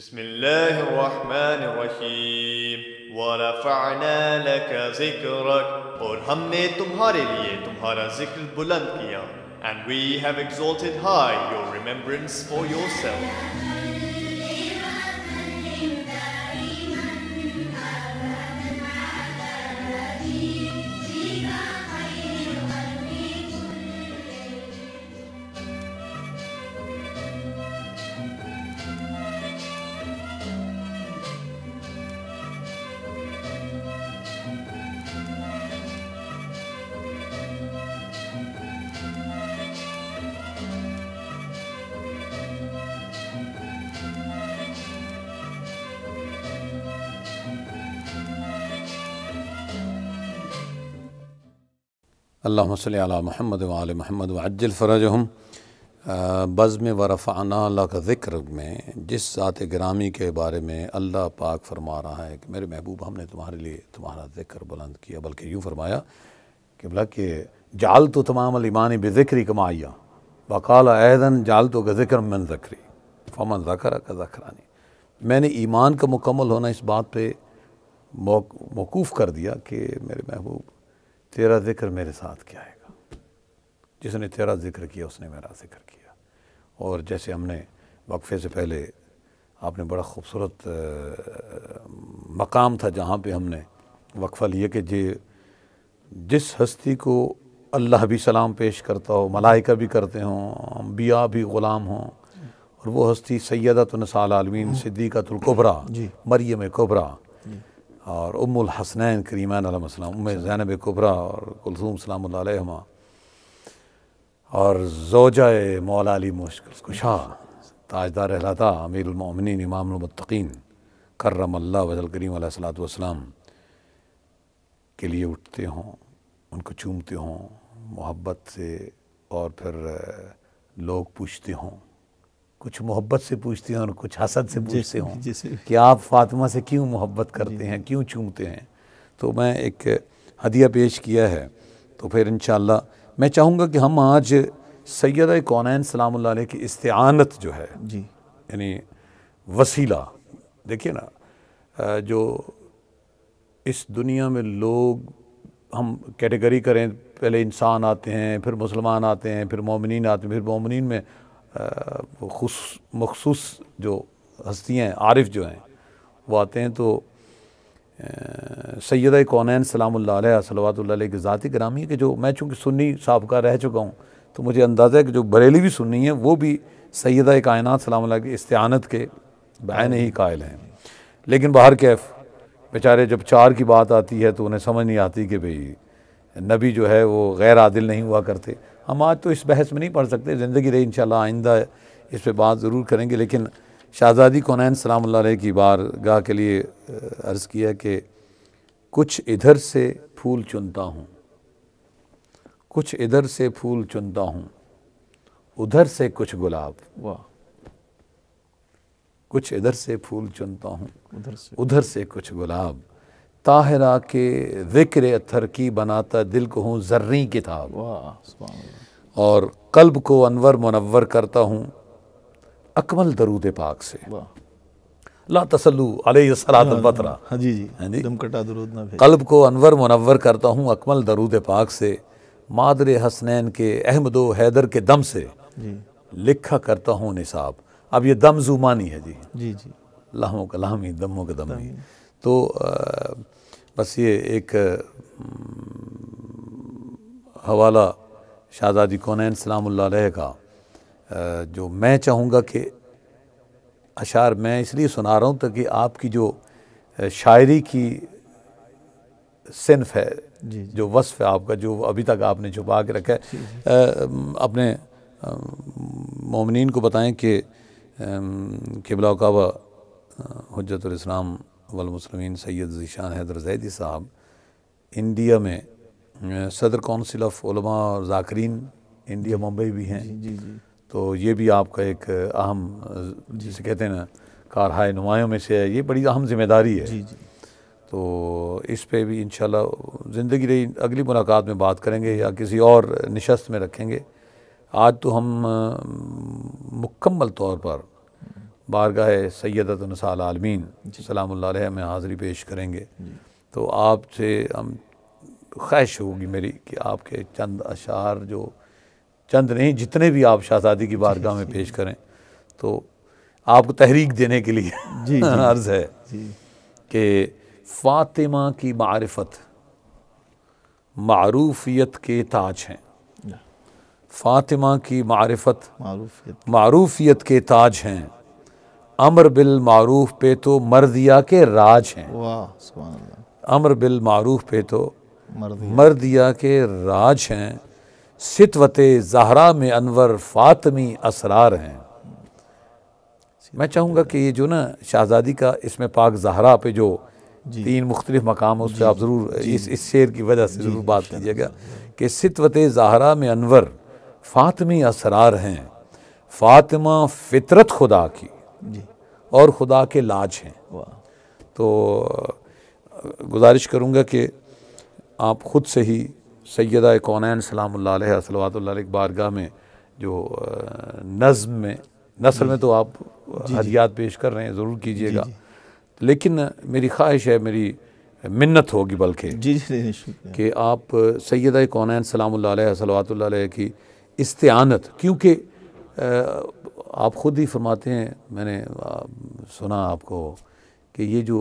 بسم الله الرحمن الرحيم ورفعنا لك ذكرك اور ہم نے تمہارے لیے تمہارا ذکر and we have exalted high your remembrance for yourself अल्लाम सल महमद वाल महमद वज्जल फ़रज हम बज़म व रफ़ाना का ज़िक्र में जिस ज़ात ग्रामी के बारे में अल्लाह पाक फरमा रहा है कि मेरे महबूब हमने तुम्हारे लिए तुम्हारा ज़िक्र बुलंद किया बल्कि यूँ फरमाया कि बोला कि जाल तो तमाम अलमानी बेज़िक्री कमाया वकाल ऐदन जाल तो का ज़िक्र मन ज़क्री फमन ज़कर का ज़खरानी मैंने ईमान का मुकम्मल होना इस बात पर मौकूफ़ कर दिया कि मेरे महबूब तेरा ज़िक्र मेरे साथ क्या आएगा जिसने तेरा ज़िक्र किया उसने मेरा ज़िक्र किया और जैसे हमने वक्फे से पहले आपने बड़ा खूबसूरत मकाम था जहाँ पे हमने वक्फ़ा लिया कि जे जिस हस्ती को अल्लाह भी सलाम पेश करता हो मलाइका भी करते हों बिया भी ग़ुलाम हों और वो हस्ती सैदा तो नसाल आलमीन हम्म। सिद्दीक़तुल्कुबरा मरियम कोबरा और उम्मुल हसनैन करीमान अलैहिस्सलाम उम ज़ैनब कुबरा और कुलसूम सलाम और जोजा मौला अली मुश्किल कुशा ताजदार रहलाता अमीरमिन इमामतकीन करम अल्लाह वजल करीम सलाम के लिए उठते हों उनको चूमते हों मोहब्बत से और फिर लोग पूछते हों कुछ मोहब्बत से पूछते हों और कुछ हसद से पूछते हों कि आप फातिमा से क्यों मोहब्बत करते हैं क्यों चूमते हैं तो मैं एक हदिया पेश किया है तो फिर इन मैं चाहूँगा कि हम आज सैद कौन सलाम की इस्तानत जो है जी यानी वसीला देखिए ना जो इस दुनिया में लोग हम कैटेगरी करें पहले इंसान आते हैं फिर मुसलमान आते हैं फिर मोमिन आते हैं फिर मोमिन में मखसूस जो हस्तियाँ हैं आरिफ जो हैं वो आते हैं तो सैद कौनैन सलाम के ज़ाती ग्रामी है कि जो मैं चूँकि सुन्नी साहब का रह चुका हूँ तो मुझे अंदाज़ा है कि जो बरेली भी सुन्नी है वो भी सैद कायन सलाम के इस्तानत के बैन ही कायल हैं लेकिन बाहर कैफ बेचारे जब चार की बात आती है तो उन्हें समझ नहीं आती कि भाई नबी जो है वो गैर आदिल नहीं हुआ करते हम आज तो इस बहस में नहीं पढ़ सकते ज़िंदगी रही इन आइंदा इस पर बात ज़रूर करेंगे लेकिन शाहजादी कौनैन सलाम की बार गाह के लिए अर्ज़ किया कि कुछ इधर से फूल चुनता हूँ कुछ इधर से फूल चुनता हूँ उधर से कुछ गुलाब वाह कुछ इधर से फूल चुनता हूँ उधर से उधर से कुछ गुलाब ताहरा के ज़िक्र अथर की बनाता दिल को हूँ जर्री किताब और कल्ब को अनवर मुनवर करता हूँ अकमल दरूद पाक से ला तसलू अलतरा हाँ, हाँ जी जी हाँ जी कटा दरूद ना कल्ब को अनवर मुनवर करता हूँ अकमल दरूद पाक से मादर हसनैन के अहमदो हैदर के दम से लिखा करता हूँ निसाब अब ये दम जुमानी है जी जी जी लाहमों का लाहमी दमों का दमी तो बस ये एक हवाला शाहजादी कौन सलाम का जो मैं चाहूँगा कि अशार मैं इसलिए सुना रहा हूँ ताकि आपकी जो शायरी की सिनफ है जी, जो वसफ़ है आपका जो अभी तक आपने छुपा के रखा है अपने ममिन को बताएं कि किबला काबा हजरतम अवलमसलमिन सैद ज़ीशान हैदर जैदी साहब इंडिया में सदर काउंसिल ऑफ और ज़ाकरीन इंडिया मुंबई भी हैं जी, जी, तो ये भी आपका एक अहम जिसे कहते हैं ना कारहाय नुमायों में से है ये बड़ी अहम जिम्मेदारी है जी, जी। तो इस पर भी इन ज़िंदगी रही अगली मुलाकात में बात करेंगे या किसी और नशस्त में रखेंगे आज तो हम मुकम्मल तौर पर बारगाह सैदतनसाल आलमीन सलाम में हाज़री पेश करेंगे तो आपसे हम ख्वाहिश होगी मेरी कि आपके चंद अशार जो चंद नहीं जितने भी आप शाहजादी की बारगाह में पेश करें तो आपको तहरीक देने के लिए जी, जी, अर्ज है कि फातिमा की मारफत मरूफियत के ताज हैं फातिमा की मारफत मरूफियत के ताज हैं अमर बिल मारूफ पे तो मर्दिया के राज हैं अमर बिल मारूफ पे तो मर्दिया, के राज हैं सितवत जहरा में अनवर फातमी असरार हैं मैं चाहूँगा कि ये जो ना शहजादी का इसमें पाक जहरा पे जो तीन मुख्तलिफ मकाम उस पर आप ज़रूर इस इस शेर की वजह से ज़रूर बात कीजिएगा कि सितवत जहरा में अनवर फातमी असरार हैं फातिमा फितरत खुदा की जी और खुदा के लाज हैं तो गुजारिश करूँगा कि आप ख़ुद से ही सैदा कौन सलामत बारगाह में जो नज़म में नसर में तो आप हजियात पेश कर रहे हैं ज़रूर कीजिएगा लेकिन मेरी ख्वाहिश है मेरी मिन्नत होगी बल्कि कि आप सैद कौन सलाम सलवात की इस्तानत क्योंकि आप ख़ुद ही फरमाते हैं मैंने सुना आपको कि ये जो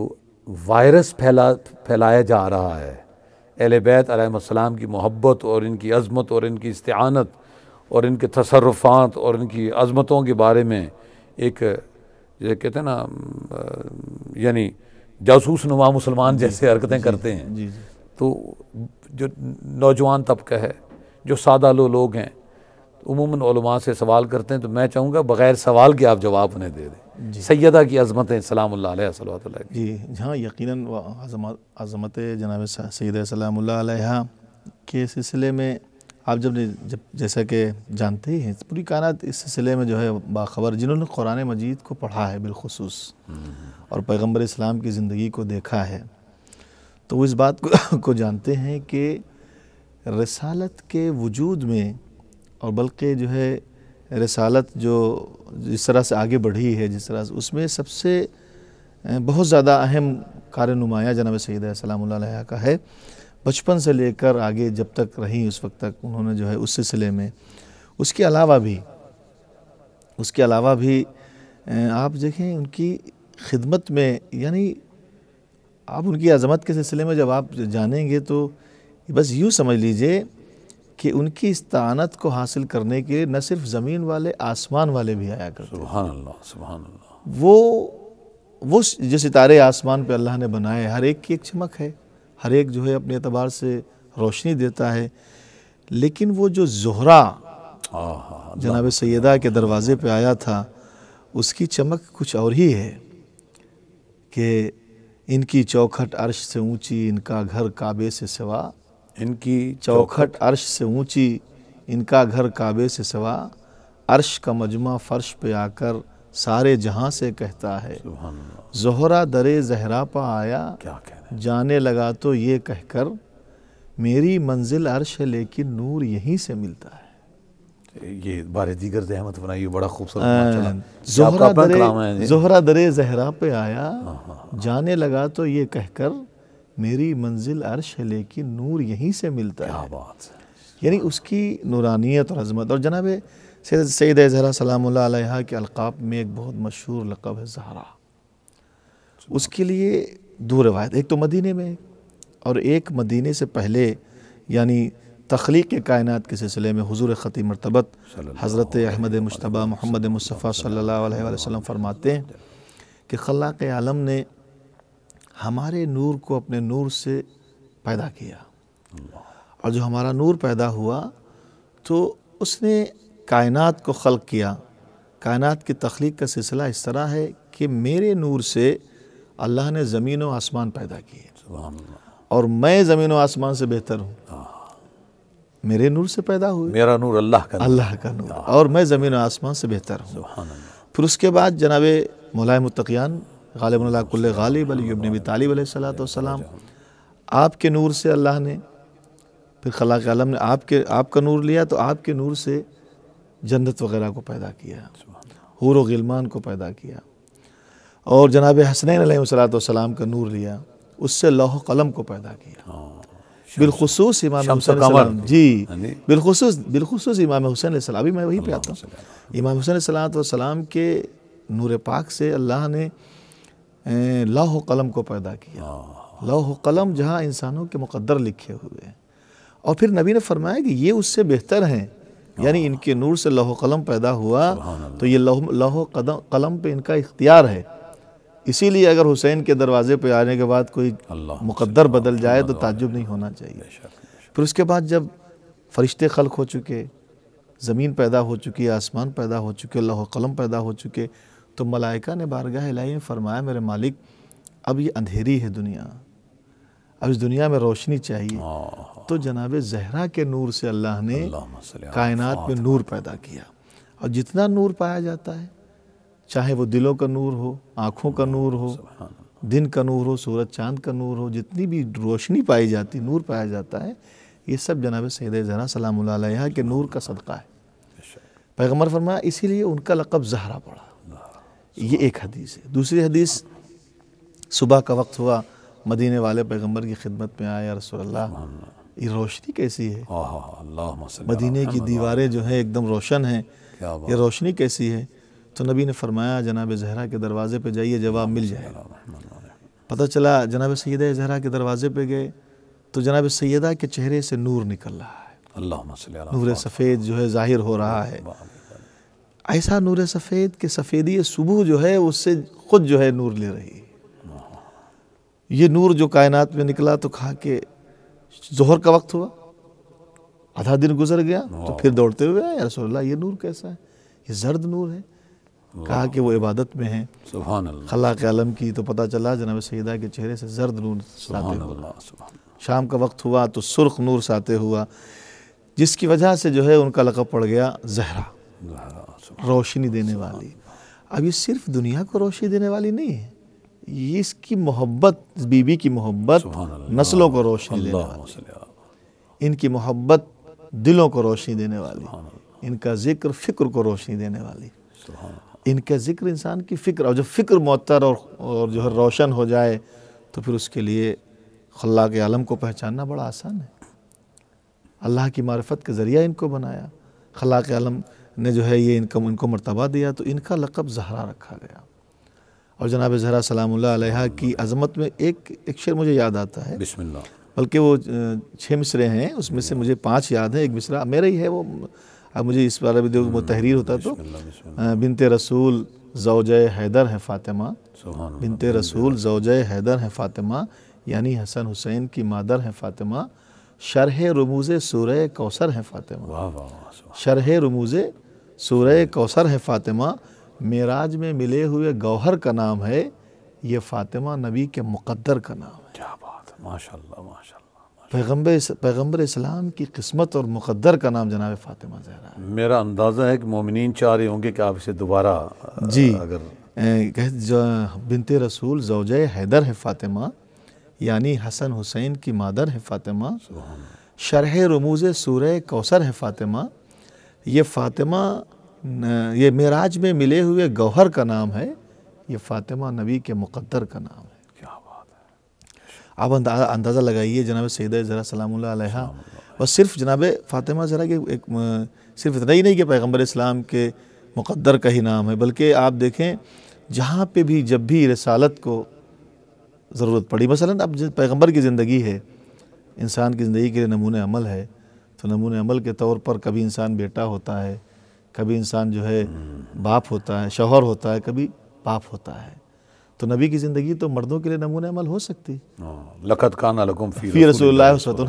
वायरस फैला फैलाया जा रहा है अहल बैतम की मोहब्बत और इनकी अज़मत और इनकी इस्तानत और इनके तसरफ़ात और इनकी अज़मतों के बारे में एक ये कहते हैं ना यानी जासूस नुमा मुसलमान जैसे हरकतें करते हैं जी, जी। तो जो नौजवान तबका है जो सादा लो लोग हैं उमूमा से सवाल करते हैं तो मैं चाहूँगा बग़ैर सवाल के आप जवाब उन्हें दे दें सैदा की अजमतें सलाम जी हाँ यकीन अजमत जनाब सैद सलाम के सिलसिले में आप जब जब जैसा कि जानते ही हैं पूरी कायनात इस सिलसिले में जो है बाखबर जिन्होंने कुरान मजीद को पढ़ा है बिलखसूस हम्म। और पैगम्बर इस्लाम की ज़िंदगी को देखा है तो वो इस बात को जानते हैं कि रसालत के वजूद में और बल्कि जो है रसालत जो जिस तरह से आगे बढ़ी है जिस तरह से उसमें सबसे बहुत ज़्यादा अहम कार्य नुमाया जनाब सैद सलाम का है बचपन से लेकर आगे जब तक रहीं उस वक्त तक उन्होंने जो है उस सिलसिले में उसके अलावा भी उसके अलावा भी आप देखें उनकी खिदमत में यानी आप उनकी अज़मत के सिलसिले में जब आप जानेंगे तो बस यूँ समझ लीजिए कि उनकी इस तानत को हासिल करने के लिए न सिर्फ ज़मीन वाले आसमान वाले भी आया करते सुभान अल्लाह सुभान अल्लाह वो वो जो सितारे आसमान पे अल्लाह ने बनाए हर एक की एक चमक है हर एक जो है अपने अतबार से रोशनी देता है लेकिन वो जो जहरा जनाब सैदा के दरवाज़े पर आया था उसकी चमक कुछ और ही है कि इनकी चौखट अर्श से ऊंची इनका घर काबे से सिवा इनकी चौखट अर्श से ऊंची इनका घर काबे से सवा अर्श का मजमा फर्श पे आकर सारे जहां से कहता है जहरा दरे जहरा पा आया क्या जाने लगा तो ये कहकर मेरी मंजिल अर्श है लेकिन नूर यहीं से मिलता है ये बार दीगर अहमद बनाई बड़ा खूबसूरत अं, जोहरा दरे जोहरा दरे जहरा पे आया हाँ, हाँ, हाँ। जाने लगा तो ये कहकर मेरी मंजिल अर्श है लेकिन नूर यहीं से मिलता क्या है बात यानी उसकी नूरानियत और अजमत और जनाब सैद जहरा सलाम के अलकाब में एक बहुत मशहूर लकब है जहरा उसके लिए दो रवायत एक तो मदीने में और एक मदीने से पहले यानी तख्लीक कायनत के सिलसिले में हजूर ख़ती मरतबत हज़रत अहमद मुशतबा मोहम्मद मुस्तफ़ा सल्ला वसम फरमाते हैं कि खला के आलम ने हमारे नूर को अपने नूर से पैदा किया और जो हमारा नूर पैदा हुआ तो उसने कायनात को खल किया कायनात की तख्लीक का सिलसिला इस तरह है कि मेरे नूर से अल्लाह ने ज़मीन व आसमान पैदा किए और मैं ज़मीन व आसमान से बेहतर हूँ हाँ। मेरे नूर से पैदा हुए मेरा नूर अल्लाह का अल्लाह का नूर हाँ। और मैं ज़मीन व आसमान से बेहतर हूँ फिर उसके बाद जनाब मौलाए मुतकियान गालिबुल्लाकुल्ल गालिब अलीबनबी तालिब सलाम आपके नूर से अल्लाह ने फिर खला आलम ने आपके आपका नूर लिया तो आपके नूर से जन्नत वगैरह को पैदा किया हूर गिलमान को पैदा किया और जनाब हसनैन सलाम का नूर लिया उससे लौह कलम को पैदा किया हाँ, बिलखसूस हाँ इमाम हुसैन जी बिलखसूस बिलखसूस इमाम हुसैन सलाम भी मैं वहीं पे आता हूँ इमाम हुसैन सलाम के नूर पाक से अल्लाह ने लाह कलम को पैदा किया हाँ। लाह कलम जहाँ इंसानों के मुकद्दर लिखे हुए हैं और फिर नबी ने फरमाया कि ये उससे बेहतर हैं यानी हाँ। इनके नूर से लाह कलम पैदा हुआ तो ये लाह कलम पे इनका इख्तियार है इसीलिए अगर हुसैन के दरवाजे पे आने के बाद कोई मुकद्दर बदल जाए तो ताजुब नहीं होना चाहिए फिर उसके बाद जब फरिश्ते खल्क हो चुके ज़मीन पैदा हो चुकी आसमान पैदा हो चुके लाह कलम पैदा हो चुके तो मलाइका ने बारगाह इलाही में फरमाया मेरे मालिक अब ये अंधेरी है दुनिया अब इस दुनिया में रोशनी चाहिए तो जनाब जहरा के नूर से अल्लाह ने कायनात में नूर पैदा किया और जितना नूर पाया जाता है चाहे वो दिलों का नूर हो आँखों का नूर हो दिन का नूर हो सूरज चांद का नूर हो जितनी भी रोशनी पाई जाती नूर पाया जाता है ये सब जनाब सैद जहरा सलाम के नूर का सदका है पैगम्बर फरमाया इसीलिए उनका लकब जहरा पड़ा ये एक हदीस है दूसरी हदीस सुबह का वक्त हुआ मदीने वाले पैगंबर की खिदमत में आए रसोल्ला ये रोशनी कैसी है मदीने की दीवारें जो है एकदम रोशन हैं ये रोशनी कैसी है तो नबी ने फरमाया जनाब जहरा के दरवाज़े पे जाइए जवाब मिल जाएगा पता चला जनाब सैद जहरा के दरवाज़े पे गए तो जनाब सैदा के चेहरे से नूर निकल रहा है नूर सफ़ेद जो है ज़ाहिर हो रहा है ऐसा नूर सफ़ेद कि सफ़ेदी सुबह जो है उससे ख़ुद जो है नूर ले रही है ये नूर जो कायनात में निकला तो खा के जहर का वक्त हुआ आधा दिन गुजर गया तो फिर दौड़ते हुए आए रसोल्ला ये नूर कैसा है ये जर्द नूर है कहा कि वो इबादत में है खला के आलम की तो पता चला जनाब सैदा के चेहरे से जर्द नूर साते शाम का वक्त हुआ तो सुर्ख नूर साते हुआ जिसकी वजह से जो है उनका लकब पड़ गया जहरा रोशनी देने वाली अब ये सिर्फ दुनिया को रोशनी देने वाली नहीं है ये इसकी मोहब्बत इस बीबी की मोहब्बत नस्लों को रोशनी देने वाली इनकी मोहब्बत दिलों को रोशनी देने वाली इनका जिक्र फिक्र को रोशनी देने वाली इनका जिक्र इंसान की फ़िक्र और जब फ़िक्र मअतर और, और जो है रोशन हो जाए तो फिर उसके लिए खल्ला के आलम को पहचानना बड़ा आसान है अल्लाह की मार्फत के ज़रिया इनको बनाया खला के आलम ने जो है ये इनका इनको मरतबा दिया तो इनका लक़ब जहरा रखा गया और जनाब जहरा सलाम की अजमत में एक एक शेर मुझे याद आता है बिस्मिल्लाह बल्कि वो छः मिसरे हैं उसमें से मुझे पाँच याद हैं एक मिसरा मेरा ही है वो अब मुझे इस बारे में देखो तहरीर होता तो बिनते रसूल जौज हैदर है फ़ातिमा बिनते रसूल जौज हैदर है फ़ातिमा यानी हसन हुसैन की मादर हैं फ़ातिमा शरह रमूज़ सूर कौसर है फ़ातिमा शरह रमूज़ सूर्य कौसर है फ़ातिमा मेराज में मिले हुए गौहर का नाम है ये फ़ातिमा नबी के मुकद्दर का नाम है क्या बात है माशाल्लाह माशाल्लाह पैगंबर पैगंबर इस्लाम की किस्मत और मुकद्दर का नाम जनाब फ़ातिमा जहरा मेरा अंदाज़ा है कि मोमिन चाह रहे होंगे कि आप इसे दोबारा जी अगर बिनते रसूल जोज हैदर है फ़ातिमा यानी हसन हुसैन की मादर है फ़ातिमा शरह रमूज़ सूर्य कौसर है फ़ातिमा ये फ़ातिमा ये मराज में मिले हुए गौहर का नाम है ये फ़ातिमा नबी के मुकद्दर का नाम है क्या बात है आप अंदाज़ा लगाइए जनाब सैद ज़रा सलाम और सिर्फ जनाब फ़ातिमा ज़रा के एक सिर्फ इतना ही नहीं कि पैगम्बर इस्लाम के मुकद्दर का ही नाम है बल्कि आप देखें जहाँ पर भी जब भी रसालत को ज़रूरत पड़ी मसलन अब पैगम्बर की ज़िंदगी है इंसान की ज़िंदगी के लिए नमूने अमल है तो नमून अमल के तौर पर कभी इंसान बेटा होता है कभी इंसान जो है बाप होता है शौहर होता है कभी बाप होता है तो नबी की ज़िंदगी तो मर्दों के लिए नमून अमल हो सकती हाँ, लखत खान फ़ी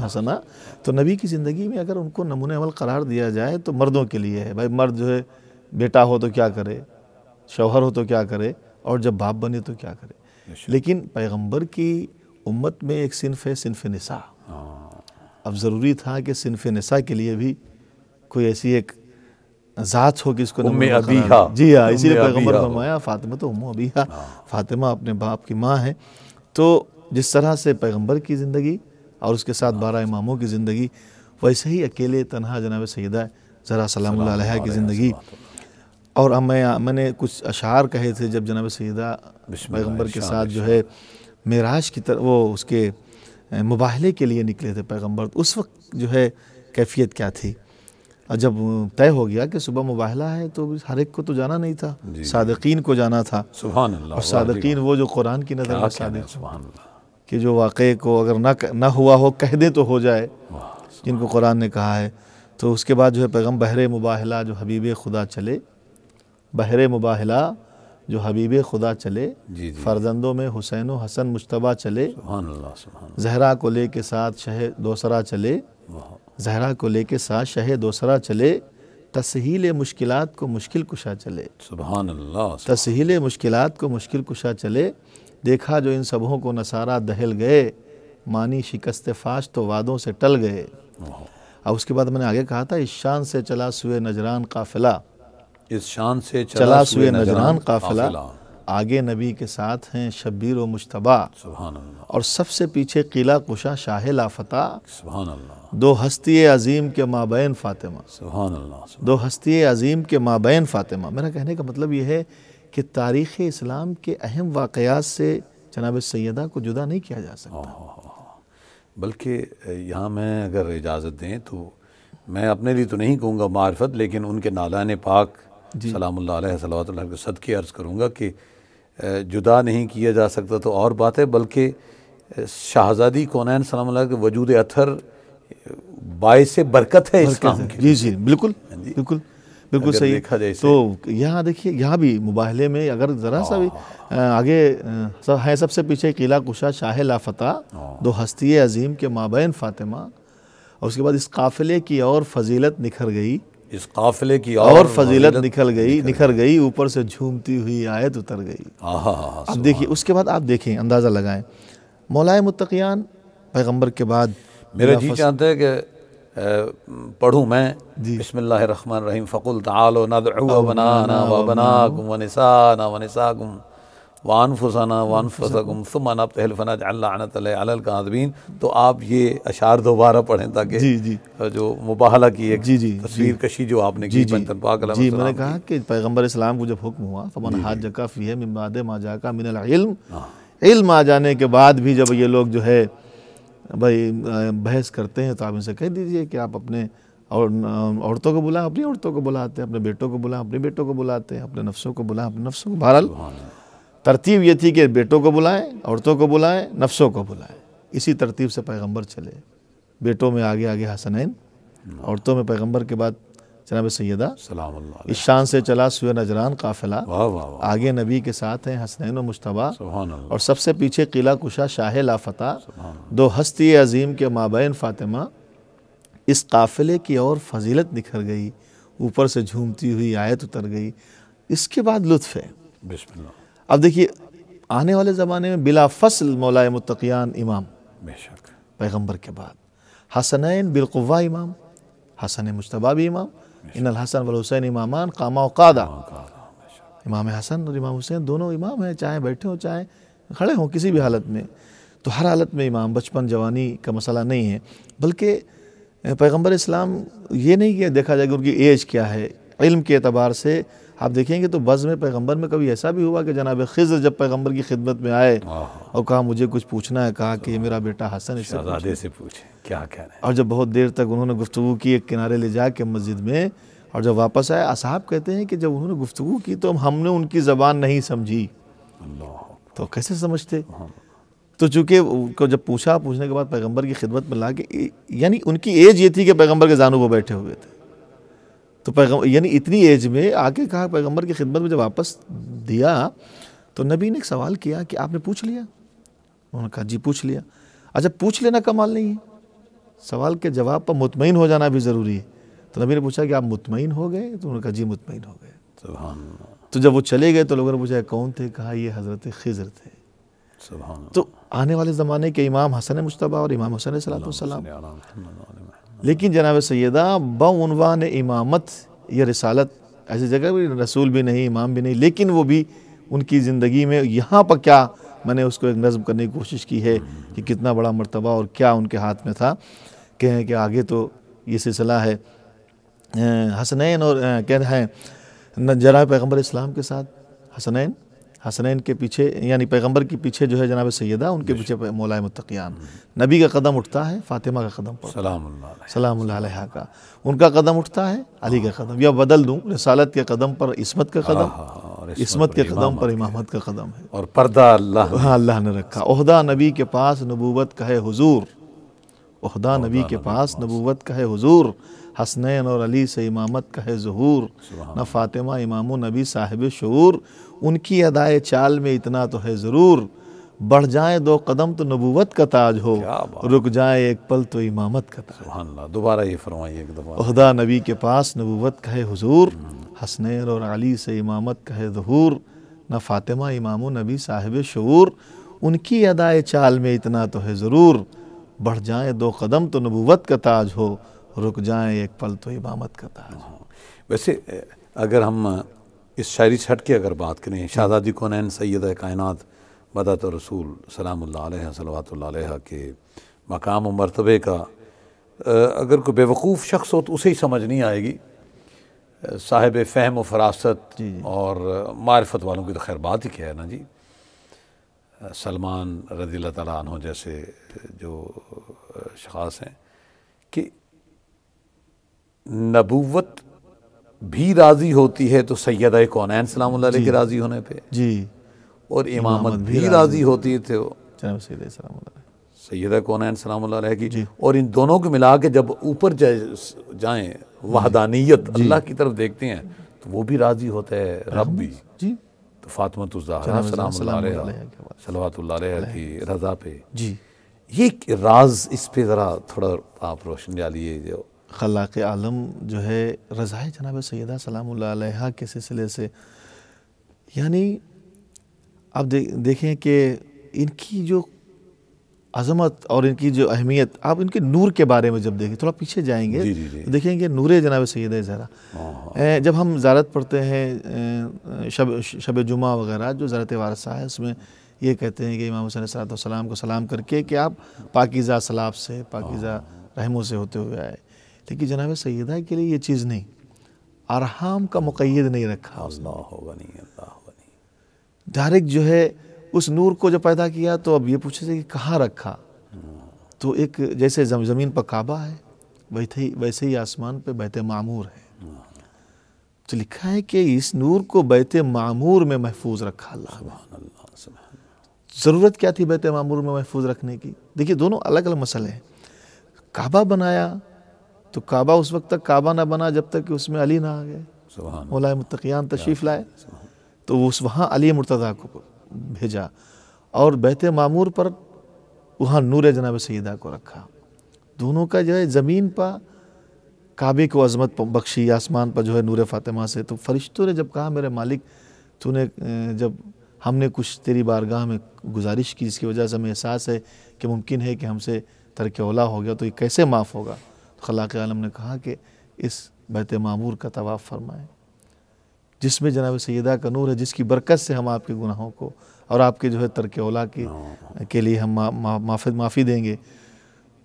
हसना तो नबी की ज़िंदगी में अगर उनको नमून अमल करार दिया जाए तो मर्दों के लिए है भाई मर्द जो है बेटा हो तो क्या करे शौहर हो तो क्या करे और जब बाप बने तो क्या करे लेकिन पैगम्बर की उम्मत में एक सिनफ है सिनफ निसा अब ज़रूरी था कि सिनफ नसा के लिए भी कोई ऐसी एक ज़ात हो कि इसको अबीहा जी हाँ इसीलिए पैगम्बर फरमाया फ़ातिमा तो उम हाँ फ़ातिमा अपने बाप की माँ है तो जिस तरह से पैगम्बर की ज़िंदगी और उसके साथ बारह हाँ। इमामों की ज़िंदगी वैसे ही अकेले तनहा जनाब सैदा ज़रा सलाम की ज़िंदगी और अब मैं मैंने कुछ अशार कहे थे जब जनाब सैदा पैगम्बर के साथ जो है मेराज की तरफ वो उसके मुबाहले के लिए निकले थे पैगंबर तो उस वक्त जो है कैफियत क्या थी और जब तय हो गया कि सुबह मुबाहला है तो हर एक को तो जाना नहीं था सादकिन को जाना था सुबह और सादकिन वो जो कुरान की नज़र में सादिक कि जो वाक़े को अगर ना ना हुआ हो कह दे तो हो जाए जिनको कुरान ने कहा है तो उसके बाद जो है पैगम बहर मुबाहला जो हबीब खुदा चले बहर मुबाहला जो हबीब खुदा चले जी फर्जंदों में हुसैन हसन मुशतबा चले जहरा को ले के साथ शह दूसरा चले जहरा को ले के साथ शह दूसरा चले तसहील मुश्किल को मुश्किल कुशा चले तसहील मुश्किल को मुश्किल कुशा चले देखा जो इन सबों को नसारा दहल गए मानी शिकस्त फाश तो वादों से टल गए और उसके बाद मैंने आगे कहा था इस शान से चला सुए नजरान काफिला इस शान से चला, सुए नजरान काफिला आगे नबी के साथ हैं शब्बीर व मुशतबा और सबसे पीछे किला कुशा शाह लाफता दो हस्ती अजीम के माबैन फ़ातिमा दो हस्ती अजीम के माबैन फ़ातिमा मेरा कहने का मतलब यह है कि तारीख़ इस्लाम के अहम वाक़ात से जनाब सैदा को जुदा नहीं किया जा सकता बल्कि यहाँ मैं अगर इजाज़त दें तो मैं अपने लिए तो नहीं कहूँगा मार्फत लेकिन उनके नालान पाक सलाम सलाम के सद के अर्ज़ करूँगा कि जुदा नहीं किया जा सकता तो और बात है बल्कि शाहजादी कौनैन सलाम के वजूद अथर बायस बरकत है इस्लाम की जी हाँ जी बिल्कुल बिल्कुल बिल्कुल सही देखा जाए तो यहाँ देखिए यहाँ भी मुबाहले में अगर ज़रा सा भी हाँ। आगे सब है सबसे पीछे किला कुशा शाह लाफता हाँ। दो हस्ती अजीम के माबेन फातिमा और उसके बाद इस काफ़िले की और फजीलत निखर गई इस काफिले की और, और फजीलत निकल गई निखर गई ऊपर से झूमती हुई आयत उतर गई आहा अब देखिए उसके बाद आप देखें अंदाज़ा लगाएं मौलाए मुतकियान पैगंबर के बाद मेरा जी चाहते हैं कि पढ़ूँ मैं बसमिल्लर रहीम फ़कुल तलो नदना वनाकुम वनसा ना वनसा गुम वानफुसाना वानफसकुम सुमन आप तहलफना अल्लाबीन तो आप ये अशार दोबारा पढ़ें ताकि जी जी जो मुबाहला की एक जी जी तस्वीर कशी जो आपने की जी जी मैंने कहा कि पैगम्बर इस्लाम को जब हुक्म हुआ फमन हाथ जका फ़ी है मिमाद माजाका मिनल इल्म हाँ। इल्म आ जाने के बाद भी जब ये लोग जो है भाई बहस करते हैं तो आप इनसे कह दीजिए कि आप अपने और औरतों को बुला अपनी औरतों को बुलाते हैं अपने बेटों को बुला अपने बेटों को बुलाते हैं अपने नफ्सों को बुला अपने नफ्सों को बहरहाल तरतीब ये थी कि बेटों को बुलाएं औरतों को बुलाएं नफ्सों को बुलाएं इसी तरतीब से पैगंबर चले बेटों में आगे आगे हसनैन औरतों में पैगंबर के बाद जनाब सैदा सलाम इस शान से चला सुय नजरान काफिला आगे नबी के साथ हैं हसनैन मुशतबा और सबसे पीछे किला कुशा शाह लाफता दो हस्ती अजीम के माबेन फातिमा इस काफिले की और फजीलत निखर गई ऊपर से झूमती हुई आयत उतर गई इसके बाद लुत्फ़ है बिस्मिल्लाह अब देखिए आने वाले ज़माने में बिला फसल मौलाए मतकियान इमाम बेशक पैगम्बर के बाद हसनैन बिलकुवा इमाम हसन मुशतबा भी इमाम इन हसन वलहुसैन इमामान कामा कादा इमाम हसन और इमाम हुसैन दोनों इमाम हैं चाहे बैठे हों चाहे खड़े हों किसी भी हालत में तो हर हालत में इमाम बचपन जवानी का मसला नहीं है बल्कि पैगम्बर इस्लाम ये नहीं कि देखा जाए कि उनकी एज क्या है इल्म के अतबार से आप देखेंगे तो बज़ में पैगम्बर में कभी ऐसा भी हुआ कि जनाब खिज़र जब पैगम्बर की खिदमत में आए और कहा मुझे कुछ पूछना है कहा कि मेरा बेटा हसन इससे पूछे।, से पूछे क्या कह रहे हैं और जब बहुत देर तक उन्होंने गुफ्तु की एक किनारे ले जा के मस्जिद में और जब वापस आए असहाब कहते हैं कि जब उन्होंने गुफ्तु की तो हमने उनकी ज़बान नहीं समझी तो कैसे समझते हाँ। तो चूँकि उनको जब पूछा पूछने के बाद पैगम्बर की खिदमत में ला के यानी उनकी एज ये थी कि पैगम्बर के जानू वो बैठे हुए थे तो पैगम यानी इतनी एज में आके कहा पैगम्बर की खिदमत में जब वापस दिया तो नबी ने एक सवाल किया कि आपने पूछ लिया उन्होंने कहा जी पूछ लिया अच्छा पूछ लेना कमाल नहीं है सवाल के जवाब पर मुतमिन हो जाना भी ज़रूरी है तो नबी ने पूछा कि आप मुतमिन हो गए तो उन्होंने कहा जी मुतमिन हो गए तो जब वो चले गए तो लोगों ने पूछा कौन थे कहा ये हज़रत खजर थे तो आने वाले ज़माने के इमाम हसन मुशतबा और इमाम हसन सलाम लेकिन जनाब सैदा बनवान इमामत या रसालत ऐसी जगह भी रसूल भी नहीं इमाम भी नहीं लेकिन वो भी उनकी ज़िंदगी में यहाँ पर क्या मैंने उसको एक नज़म करने की कोशिश की है कि कितना बड़ा मरतबा और क्या उनके हाथ में था कहें कि आगे तो ये सिलसिला है हसनैन और कह रहे हैं जरा पैगम्बर इस्लाम के साथ हसनैन हसनैन के पीछे यानी पैगंबर के पीछे जो है जनाब सैदा उनके पीछे मौलाए मुतकियान नबी का कदम उठता है फातिमा का कदम पर सलाम का उनका कदम उठता है अली का कदम या बदल दूँ रसालत के कदम पर इसमत का कदम इसमत के कदम पर इमामत का कदम है और पर्दा अल्लाह हाँ, अल्लाह ने रखा उहदा नबी के पास नबूवत कहे हजूर हुजूर नबी के पास नबूवत कहे हजूर हुजूर हसनैन और अली से इमामत का है जहूर न फ़ातिमा इमाम नबी साहिब शूर उनकी अदाए चाल में इतना तो है ज़रूर बढ़ जाए दो कदम तो नबूवत का ताज हो रुक जाए एक पल तो इमामत का ताज दोबारा ये फरमाइए एक नबी के पास नबूवत का है हुजूर हसनैन और अली से इमामत का है जहूर न फ़ातिमा इमाम नबी साहिब शूर उनकी अदाए चाल में इतना तो है ज़रूर बढ़ जाए दो कदम तो नबूवत का ताज हो रुक जाएं एक पल तो इमामत का ताज हाँ। वैसे अगर हम इस शायरी छठ की अगर बात करें शाहजादी कौन सैद कायनत बदत रसूल सलाम सलात के मकाम व मरतबे का अगर कोई बेवकूफ़ शख्स हो तो उसे ही समझ नहीं आएगी साहिब फ़हम व फरासत और मारफत वालों की तो खैर बात ही क्या है ना जी सलमान रजील तैन जैसे जो शखास हैं कि नबूवत भी राज़ी होती है तो सैयद कौन सलाम के राज़ी होने पर जी और इमामत भी राज़ी होती तो सैयद कौन सलाम की और इन दोनों को मिला के जब ऊपर जाए वहदानियत अल्लाह की तरफ देखते हैं तो वो भी राज़ी होते है रब भी जी तो फातमत की रजा पे जी ये राज इस पे ज़रा थोड़ा आप रोशन डालिए जो खलाक आलम जो है रज़ाए जनाब सैदा सलाम के सिलसिले से यानी आप दे, देखें कि इनकी जो अजमत और इनकी जो अहमियत आप इनके नूर के बारे में जब देखें थोड़ा पीछे जाएंगे जी, जी, जी। तो देखेंगे नूर जनाब सैद ज़रा हाँ। जब हम ज़ारत पढ़ते हैं शब शब जुमा वगैरह जो ज़ारत वारसा है उसमें ये कहते हैं कि इमाम हुसैन सलाम को सलाम करके कि आप पाकिज़ा सलाब से पाकिज़ा हाँ। रहमों से होते हुए आए लेकिन जनाब सैदा के लिए ये चीज़ नहीं आराम का मुकैद नहीं रखा डायरेक्ट जो है उस नूर को जब पैदा किया तो अब ये पूछे थे कि कहाँ रखा तो एक जैसे जम, ज़मीन पर काबा है वैसे ही वैसे ही आसमान पर बैत मामूर है तो लिखा है कि इस नूर को बैत मामूर में महफूज रखा अल्लाह ज़रूरत क्या थी बैत मामूर में महफूज रखने की देखिए दोनों अलग अलग मसले हैं काबा बनाया तो काबा उस वक्त तक काबा ना बना जब तक कि उसमें अली ना आ गए मौलाए मुतकियान तशरीफ़ लाए तो उस वहाँ अली मुर्तज़ा को भेजा और बहते मामूर पर वहाँ नूर जनाब सदा को रखा दोनों का जो है ज़मीन पर काबे को अजमत बख्शी आसमान पर जो है नूर फातिमा से तो फरिश्तों ने जब कहा मेरे मालिक तूने जब हमने कुछ तेरी बारगाह में गुजारिश की जिसकी वजह से हमें एहसास है कि मुमकिन है कि हमसे तरक हो गया तो ये कैसे माफ़ होगा तो खलाक आलम ने कहा कि इस बैत मामूर का तवाफ़ फरमाएँ जिसमें जनाब सैदा का नूर है जिसकी बरकत से हम आपके गुनाहों को और आपके जो है तरक ओला के हाँ। के लिए हम मा, मा, माफी माफ़ी देंगे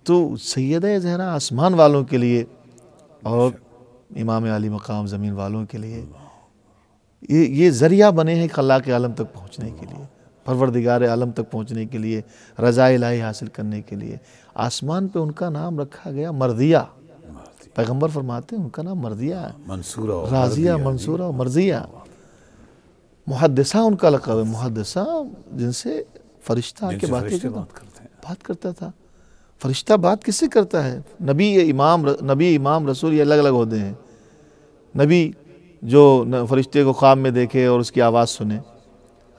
तो सैद जहरा आसमान वालों के लिए और इमाम अली मकाम ज़मीन वालों के लिए ये ये ज़रिया बने हैं खला के आलम तक पहुँचने के लिए परवरदिगार आलम तक पहुँचने के लिए रज़ा इलाही हासिल करने के लिए आसमान पर उनका नाम रखा गया मर्दिया पैगम्बर फरमाते हैं उनका नाम मर्दिया मंसूरा राजिया मंसूरा मर्जिया मुहदसा उनका लकब है मुहदसा जिनसे फरिश्ता आके बातें करते हैं बात करता था फरिश्ता बात किससे करता है नबी इमाम नबी इमाम रसूल ये अलग अलग होते हैं नबी जो फरिश्ते को ख्वाब में देखे और उसकी आवाज़ सुने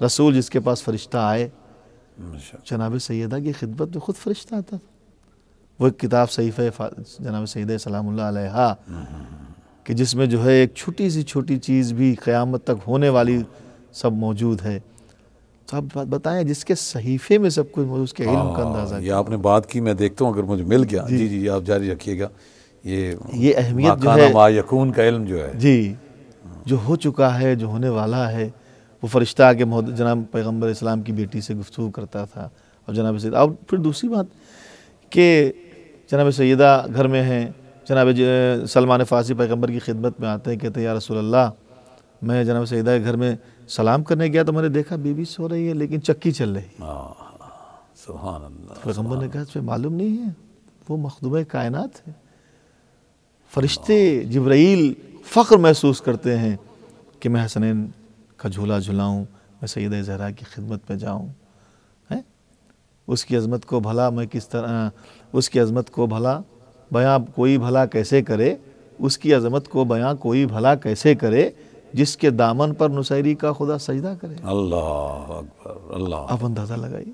रसूल जिसके पास फरिश्ता आए अच्छा। जनाब सैदा की खिदमत में खुद फरिश्ता आता था वो एक किताब सहीफ़ जनाब सैद सलाम कि जिसमें जो है एक छोटी सी छोटी चीज़ भी क़यामत तक होने वाली सब मौजूद है तो आप बताएं जिसके सहीफे में सब कुछ उसके इल्म का अंदाज़ा हाँ, ये आपने बात की मैं देखता हूँ अगर मुझे मिल गया जी जी, जी आप जारी रखिएगा ये ये अहमियत जो है का इल्म जो है जी जो हो चुका है जो होने वाला है वो फ़रिश्ता आके जनाब पैगम्बर इस्लाम की बेटी से गुफ्तु करता था और जनाब सैद और फिर दूसरी बात कि जनाब सैदा घर में हैं जनाब सलमान फासी पैगम्बर की खिदमत में आते हैं कहते हैं रसोल्ला मैं जनाब सैदा के घर में सलाम करने गया तो मैंने देखा बीबी सो रही है लेकिन चक्की चल रही तो पैगम्बर ने कहा मालूम नहीं है वो मखदूम कायनत है फरिश्ते जबरील फ़ख्र महसूस करते हैं कि मैं हसनैन का झूला झुलाऊँ मैं सैद जहरा की खिदमत में जाऊँ हैं उसकी अज़मत को भला मैं किस तरह उसकी अज़मत को भला बयाँ कोई भला कैसे करे उसकी अज़मत को बयाँ कोई भला कैसे करे जिसके दामन पर नुसैरी का खुदा सजदा करे अल्लाह अकबर अल्लाह आप अंदाज़ा लगाइए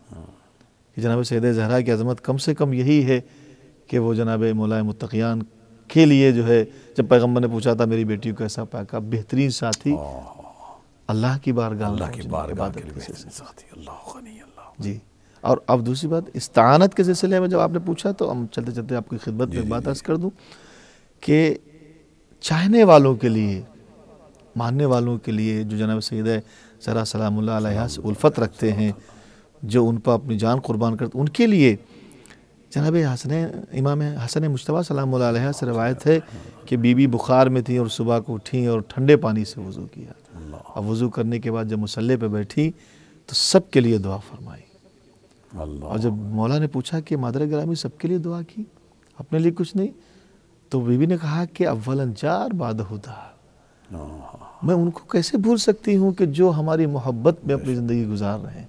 कि जनाब सैद जहरा की अज़मत कम से कम यही है कि वो जनाब मौलाए मुतकियान के लिए जो है जब पैगम्बर ने पूछा था मेरी बेटी को ऐसा पाया बेहतरीन साथी अल्लाह की बारगाह की जी और अब दूसरी बात इस तानत के सिलसिले में जब आपने पूछा तो हम चलते चलते आपकी खिदमत में बात अर्ज कर दूँ कि चाहने वालों के लिए मानने वालों के लिए जो जनाब सैद सरा सलाम से उल्फ़त रखते हैं जो उन पर अपनी जान कुर्बान करते उनके लिए जनाब हसन इमाम हसन मुशतबा सलाम से रवायत है कि बीबी बुखार में थी और सुबह को उठी और ठंडे पानी से वज़ू किया अब वज़ू करने के बाद जब मसल्ले पर बैठी तो सब के लिए दुआ फरमाई और जब मौला ने पूछा कि मादर ग्रामी के लिए दुआ की अपने लिए कुछ नहीं तो बीबी ने कहा कि अव्वलन बाद होता मैं उनको कैसे भूल सकती हूँ कि जो हमारी मोहब्बत में अपनी ज़िंदगी गुजार रहे हैं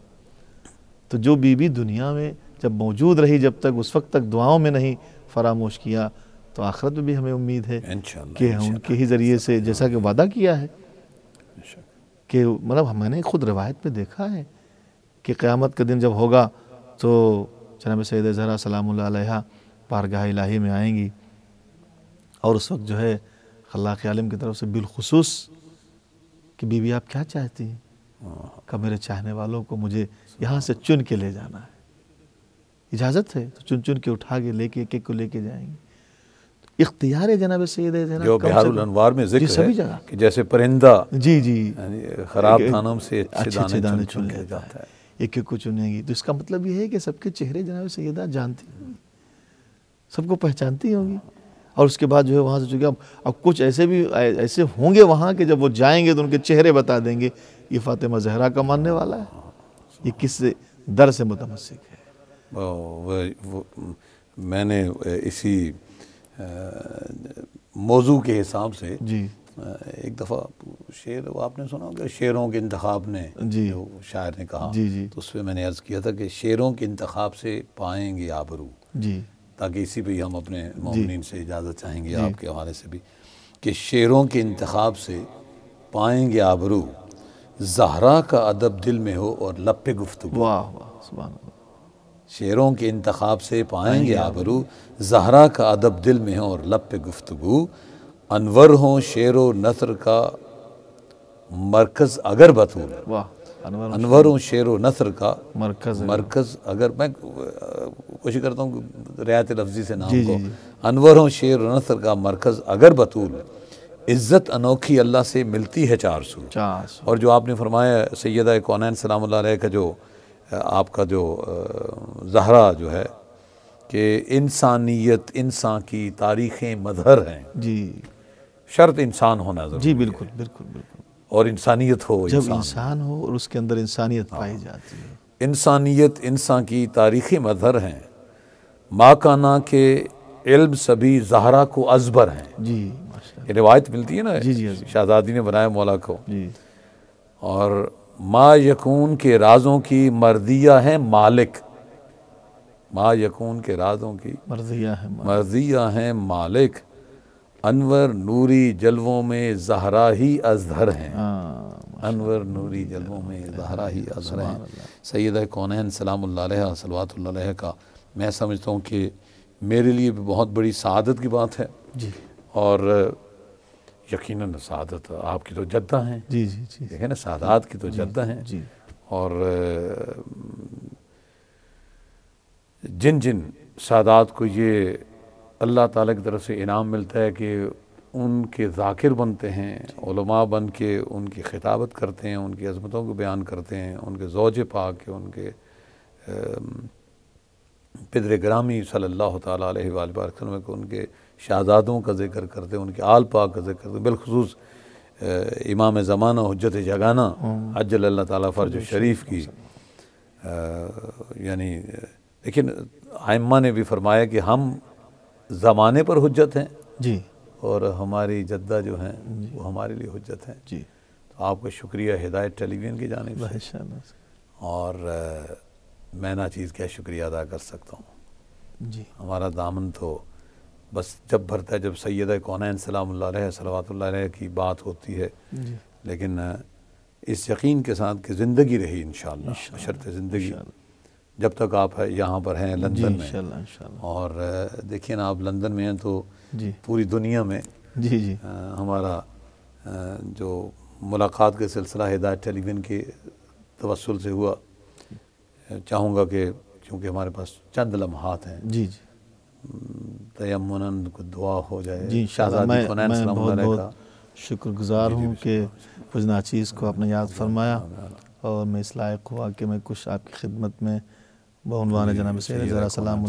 तो जो बीबी दुनिया में जब मौजूद रही जब तक उस वक्त तक दुआओं में नहीं फरामोश किया तो आखिरत में भी हमें उम्मीद है कि उनके ही ज़रिए से जैसा कि वादा किया है कि मतलब हमने खुद रवायत में देखा है कि क़्यामत का दिन जब होगा तो जनाब सैद ज़रा सलाम बारगाह इलाही में आएंगी और उस वक्त जो है खल्लाक आलम की तरफ से बिलखसूस कि बीबी आप क्या चाहती हैं हाँ। कब मेरे चाहने वालों को मुझे यहाँ से चुन के ले जाना है इजाज़त है तो चुन चुन के उठा के लेके एक एक को लेके जाएंगे इख्तियार है जनाब सैद है बिहार में जिक्र सभी जगह कि जैसे परिंदा जी जी खराब खानों से अच्छे दाने चुन जाता है एक एक को चुनेगी तो इसका मतलब ये है कि सबके चेहरे जनाब सैदा जानती होंगी सबको पहचानती होंगी और उसके बाद जो है वहाँ से चूँकि अब अब कुछ ऐसे भी ऐसे होंगे वहाँ के जब वो जाएंगे तो उनके चेहरे बता देंगे ये फ़ातिमा जहरा का मानने वाला है ये किस दर से मुतमसिक है वो, वो, मैंने इसी मौजू के हिसाब से जी एक दफ़ा शेर वो आपने सुना होगा शेरों के इंतखब ने जी जो शायर ने कहा जी जी तो उस पर मैंने अर्ज़ किया था कि शेरों के इंतखब से पाएंगे आबरू जी ताकि इसी पे हम अपने ममिन से इजाज़त चाहेंगे आपके हवाले से भी कि शेरों के इंतब से पाएंगे आबरू जहरा का अदब दिल में हो और लप गुफ्तु वाह वाह सुबह शेरों के इंतखाब से पाएंगे आबरू जहरा का अदब दिल में हो और लब पे गुफ्तगु अनवर हों शेर व नसर का मरकज़ अगर बतूल अनवर हो शेर व नसर का मरकज़ मरकज़ अगर मैं कोशिश करता हूँ रियात लफ्जी से नाम जी को अनवर हों शेर व नसर का मरकज़ अगर बतूल इज़्ज़त अनोखी अल्लाह से मिलती है चार सौ और जो आपने फरमाया सैदा कौन सलाम का जो आपका जो जहरा जो है कि इंसानियत इंसान की तारीखें मजहर हैं जी शर्त इंसान होना जरूरी जी बिल्कुल बिल्कुल बिल्कुल और इंसानियत हो जब इंसान, हो और उसके अंदर इंसानियत हाँ, पाई जाती है इंसानियत इंसान की तारीखी मजहर हैं माकाना के इल्म सभी जहरा को अजबर हैं जी ये रिवायत मिलती है ना जी जी शाहजादी ने बनाया मौला को जी और मा यकून के राजों की मर्दिया है मालिक मा यकून के राजों की मर्जिया है मर्जिया हैं मालिक अनवर नूरी जलवों में जहरा ही अजहर हैं हाँ, अनवर नूरी जलवों में जहरा ही अजहर हैं सैद कौन सलाम का मैं समझता हूँ कि मेरे लिए भी बहुत बड़ी सदत की बात है जी और यकीन सदत आपकी तो जद्दा हैं जी जी जी देखें ना सादात की तो जद्दा हैं जी और जिन जिन सादात को ये अल्लाह ताला की तरफ से इनाम मिलता है कि उनके जाकिर बनते हैं बन के उनकी खिताबत करते हैं उनकी अजमतों को बयान करते हैं उनके जोज पाक के उनके पिदर ग्रामी सल्ला तसलम के उनके शहजादों का जिक्र करते उनके आल पाक का जिक्र करते बिलखसूस इमाम ज़माना हजत जगाना अज्जल हम्म। अल्लाह ताला फ़र्ज शरीफ की यानी लेकिन आयमा ने भी फरमाया कि हम ज़माने पर हजत हैं जी और हमारी जद्दा जो हैं वो हमारे लिए हजत हैं जी तो आपका शुक्रिया हिदायत टेलीविज़न की जाने और मैं ना चीज़ का शुक्रिया अदा कर सकता हूँ जी हमारा दामन तो बस जब भरता है जब सैद कौन सलाम सलवा की बात होती है लेकिन इस यकीन के साथ कि ज़िंदगी रही इन शर्त ज़िंदगी जब तक आप है यहाँ पर हैं लंदन में इंशाल्लाह इंशाल्लाह और देखिए ना आप लंदन में हैं तो पूरी दुनिया में जी जी आ, हमारा आ, जो मुलाकात का सिलसिला हिदायत टेलीविज़न के तवसल से हुआ चाहूँगा कि क्योंकि हमारे पास चंद लम्हात हैं जी जी तयमन को दुआ हो जाए जी मैं, मैं बहुत बहुत शुक्रगुजार हूँ कि कुछ नाचीज़ को आपने याद फरमाया और मैं इस लायक हुआ कि मैं कुछ आपकी खिदमत में बहुनवान जनाब सैद सलाम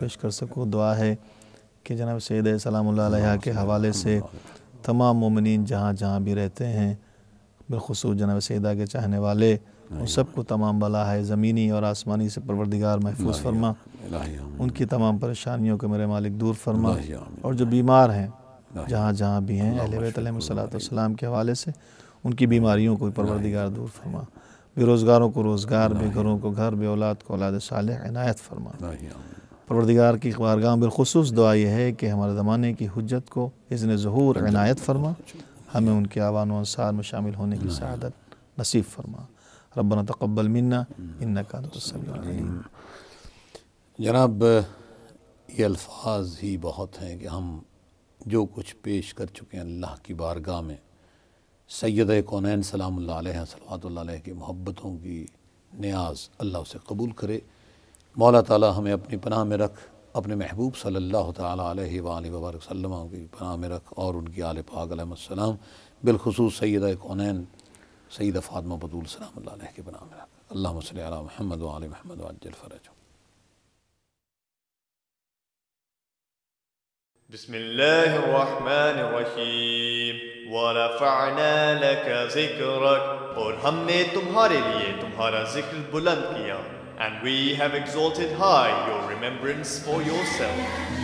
पेश कर सकूँ दुआ है कि जनाब सैद सलाम के हवाले से तमाम ममिन जहाँ जहाँ भी रहते हैं बिलखसूस जनाब सैदा के चाहने वाले उन सबको तमाम बला है ज़मीनी और आसमानी से परवरदिगार महफूज फरमा उनकी तमाम परेशानियों को मेरे मालिक दूर फरमा और जो बीमार हैं जहाँ जहाँ भी हैं अहलतम के हवाले से उनकी बीमारियों को परवरदिगार दूर फरमा बेरोज़गारों को रोज़गार बेघरों को घर बे औलाद को औलाद साल इनायत फरमा परवरदिगार की बारगाह बिलखसूस दुआ यह है कि हमारे ज़माने की हजत को इजन ज़हूर इनायत फरमा हमें उनके आवान में शामिल होने की शहादत नसीब फरमा रबना तकबल मन्ना इन्ना का जनाब ये अल्फाज ही बहुत हैं कि हम जो कुछ पेश कर चुके हैं अल्लाह की बारगाह में सैद कौन सलाम सलात की मोहब्बतों की न्याज अल्लाह उसे कबूल करे मौला ताला हमें अपनी पनाह में रख अपने महबूब सल्लल्लाहु सल्ला तबारक वसल्लम की पनाह में रख और उनकी आल पाकाम बिलखसूस सैद कौन सैद फ़ातमा बतूल सलाम की पनाह में रख अल्लाह महमद वाल महमद वाजल फ़रज بسم الله الرحمن الرحيم ورفعنا لك ذكرك اور ہم نے تمہارے لیے تمہارا ذکر بلند کیا and we have exalted high your remembrance for yourself